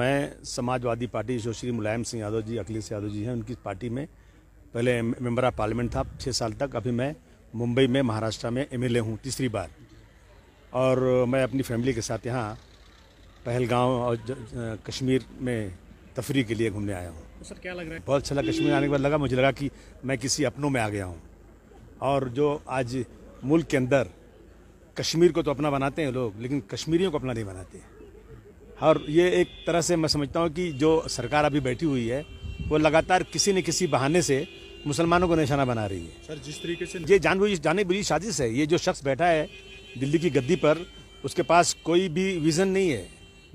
मैं समाजवादी पार्टी जो श्री मुलायम सिंह यादव जी अखिलेश यादव जी हैं उनकी पार्टी में पहले मेम्बर ऑफ पार्लियामेंट था छः साल तक अभी मैं मुंबई में महाराष्ट्र में एमएलए हूँ तीसरी बार और मैं अपनी फैमिली के साथ यहाँ पहलगांव और कश्मीर में तफरी के लिए घूमने आया हूँ सर क्या लग रहा है बहुत अच्छा लगा कश्मीर आने के बाद लगा मुझे लगा कि मैं किसी अपनों में आ गया हूँ और जो आज मुल्क के अंदर कश्मीर को तो अपना बनाते हैं लोग लेकिन कश्मीरियों को अपना नहीं बनाते हैं और ये एक तरह से मैं समझता हूँ कि जो सरकार अभी बैठी हुई है वो लगातार किसी न किसी बहाने से मुसलमानों को निशाना बना रही है सर जिस तरीके से ये जानबूझ जाने बुझी साजिश है ये जो शख्स बैठा है दिल्ली की गद्दी पर उसके पास कोई भी विज़न नहीं है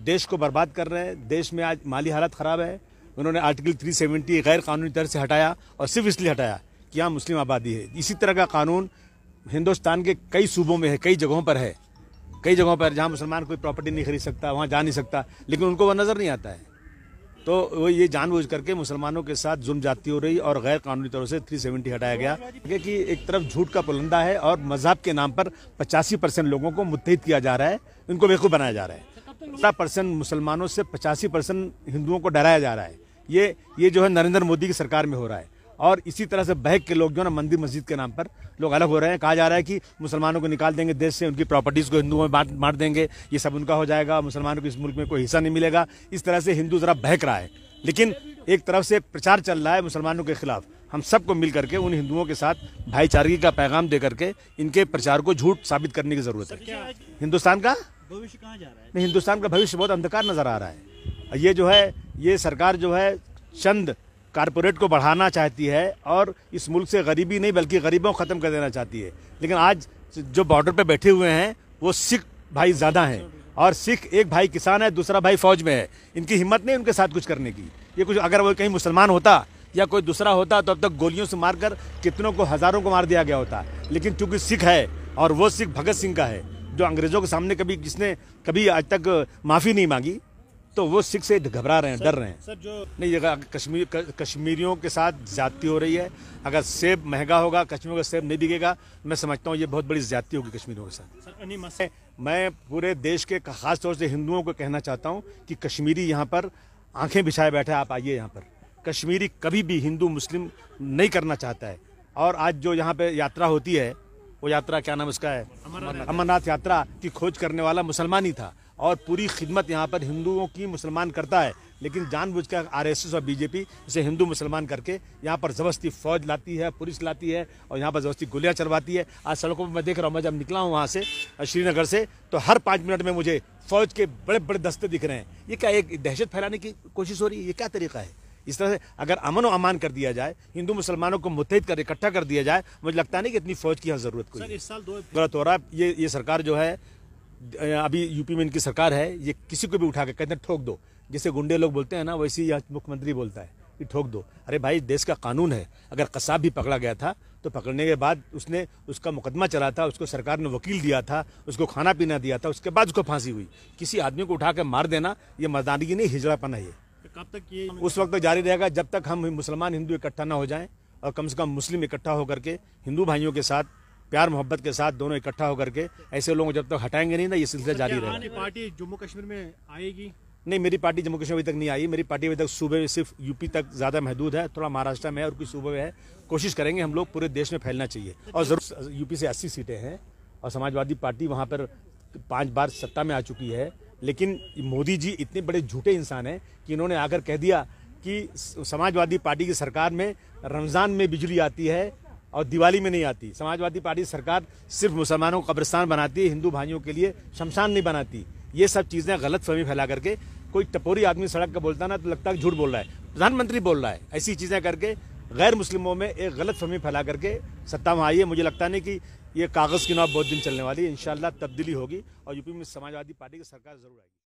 देश को बर्बाद कर रहे हैं देश में आज माली हालत ख़राब है उन्होंने आर्टिकल 370 गैर कानूनी तरह से हटाया और सिर्फ इसलिए हटाया कि यहाँ मुस्लिम आबादी है इसी तरह का कानून हिंदुस्तान के कई सूबों में है कई जगहों पर है कई जगहों पर जहाँ मुसलमान कोई प्रॉपर्टी नहीं खरीद सकता वहाँ जा नहीं सकता लेकिन उनको वह नज़र नहीं आता है तो वो ये जानबूझ करके मुसलमानों के साथ जुर्म जाती हो रही और गैर कानूनी तौर से 370 हटाया गया क्योंकि एक तरफ झूठ का पुलंदा है और मजहब के नाम पर पचासी परसेंट लोगों को मुतहद किया जा रहा है इनको बेवकूफ़ बनाया जा रहा है सत्रह परसेंट मुसलमानों से पचासी परसेंट हिंदुओं को डराया जा रहा है ये ये जो है नरेंद्र मोदी की सरकार में हो रहा है और इसी तरह से बहक के लोग जो ना मंदिर मस्जिद के नाम पर लोग अलग हो रहे हैं कहा जा रहा है कि मुसलमानों को निकाल देंगे देश से उनकी प्रॉपर्टीज़ को हिंदुओं में बांट बांट देंगे ये सब उनका हो जाएगा मुसलमानों को इस मुल्क में कोई हिस्सा नहीं मिलेगा इस तरह से हिंदू ज़रा बहक रहा है लेकिन एक तरफ से प्रचार चल रहा है मुसलमानों के खिलाफ हम सबको मिल करके उन हिंदुओं के साथ भाईचारगी का पैगाम दे करके इनके प्रचार को झूठ साबित करने की ज़रूरत है हिंदुस्तान का भविष्य कहाँ जा रहा है नहीं हिंदुस्तान का भविष्य बहुत अंधकार नज़र आ रहा है ये जो है ये सरकार जो है चंद कारपोरेट को बढ़ाना चाहती है और इस मुल्क से गरीबी नहीं बल्कि गरीबों को ख़त्म कर देना चाहती है लेकिन आज जो बॉर्डर पर बैठे हुए हैं वो सिख भाई ज़्यादा हैं और सिख एक भाई किसान है दूसरा भाई फौज में है इनकी हिम्मत नहीं उनके साथ कुछ करने की ये कुछ अगर वो कहीं मुसलमान होता या कोई दूसरा होता तो अब तक गोलियों से मारकर कितनों को हज़ारों को मार दिया गया होता लेकिन चूंकि सिख है और वो सिख भगत सिंह का है जो अंग्रेज़ों के सामने कभी जिसने कभी आज तक माफ़ी नहीं मांगी तो वो सिख से घबरा रहे हैं डर रहे हैं सर जो नहीं अगर कश्मीर कश्मीरियों के साथ ज्यादती हो रही है अगर सेब महंगा होगा कश्मीरों का सेब नहीं बिकेगा मैं समझता हूँ ये बहुत बड़ी ज्यादती होगी कश्मीरों के साथ सर, मैं पूरे देश के खास तौर से हिंदुओं को कहना चाहता हूँ कि कश्मीरी यहाँ पर आंखें बिछाए बैठे आप आइए यहाँ पर कश्मीरी कभी भी हिंदू मुस्लिम नहीं करना चाहता है और आज जो यहाँ पे यात्रा होती है वो यात्रा क्या नाम उसका है अमरनाथ यात्रा की खोज करने वाला मुसलमान ही था और पूरी खिदमत यहाँ पर हिंदुओं की मुसलमान करता है लेकिन जानबूझ कर आरएसएस और बीजेपी इसे हिंदू मुसलमान करके यहाँ पर जबरस्ती फौज लाती है पुलिस लाती है और यहाँ पर ज़बरस्ती गोलियाँ चलवाती है आज सड़कों पर मैं देख रहा हूँ मैं जब निकला हूँ वहाँ से श्रीनगर से तो हर पाँच मिनट में मुझे फौज के बड़े बड़े दस्ते दिख रहे हैं ये क्या एक दहशत फैलाने की कोशिश हो रही है ये क्या तरीका है इस तरह से अगर अमन और अमान कर दिया जाए हिंदू मुसलमानों को मुतहद कर इकट्ठा कर दिया जाए मुझे लगता नहीं कि इतनी फौज की यहाँ ज़रूरत कोई गलत हो रहा है ये ये सरकार जो है अभी यूपी में इनकी सरकार है ये किसी को भी उठा के कहते हैं ठोक दो जैसे गुंडे लोग बोलते हैं ना वैसे ही मुख्यमंत्री बोलता है कि ठोक दो अरे भाई देश का कानून है अगर कसाब भी पकड़ा गया था तो पकड़ने के बाद उसने उसका मुकदमा चला था उसको सरकार ने वकील दिया था उसको खाना पीना दिया था उसके बाद उसको फांसी हुई किसी आदमी को उठा के मार देना ये मर्दानगी नहीं हिजड़ापन है ये कब तक ये उस वक्त तो जारी रहेगा जब तक हम मुसलमान हिंदू इकट्ठा ना हो जाएं और कम से कम मुस्लिम इकट्ठा होकर के हिंदू भाइयों के साथ प्यार मोहब्बत के साथ दोनों इकट्ठा होकर के ऐसे लोगों जब तक तो हटाएंगे नहीं ना ये सिलसिला जारी रहेगा पार्टी जम्मू कश्मीर में आएगी नहीं मेरी पार्टी जम्मू कश्मीर अभी तक नहीं आई मेरी पार्टी अभी तक सूबे में सिर्फ यूपी तक ज़्यादा महदूद है थोड़ा महाराष्ट्र में है और कुछ सूबे में है कोशिश करेंगे हम लोग पूरे देश में फैलना चाहिए और ज़रूर यूपी से अस्सी सीटें हैं और समाजवादी पार्टी वहाँ पर पाँच बार सत्ता में आ चुकी है लेकिन मोदी जी इतने बड़े झूठे इंसान हैं कि इन्होंने आकर कह दिया कि समाजवादी पार्टी की सरकार में रमज़ान में बिजली आती है और दिवाली में नहीं आती समाजवादी पार्टी सरकार सिर्फ मुसलमानों को कब्रिस्तान बनाती है हिंदू भाइयों के लिए शमशान नहीं बनाती ये सब चीज़ें गलत फहमी फैला करके कोई टपोरी आदमी सड़क का बोलता ना तो लगता है झूठ बोल रहा है प्रधानमंत्री बोल रहा है ऐसी चीज़ें करके गैर मुस्लिमों में एक गलत फहमी फैला करके सत्ता में आई है मुझे लगता नहीं कि ये कागज़ की नाव बहुत दिन चलने वाली है इन तब्दीली होगी और यूपी में समाजवादी पार्टी की सरकार जरूर आएगी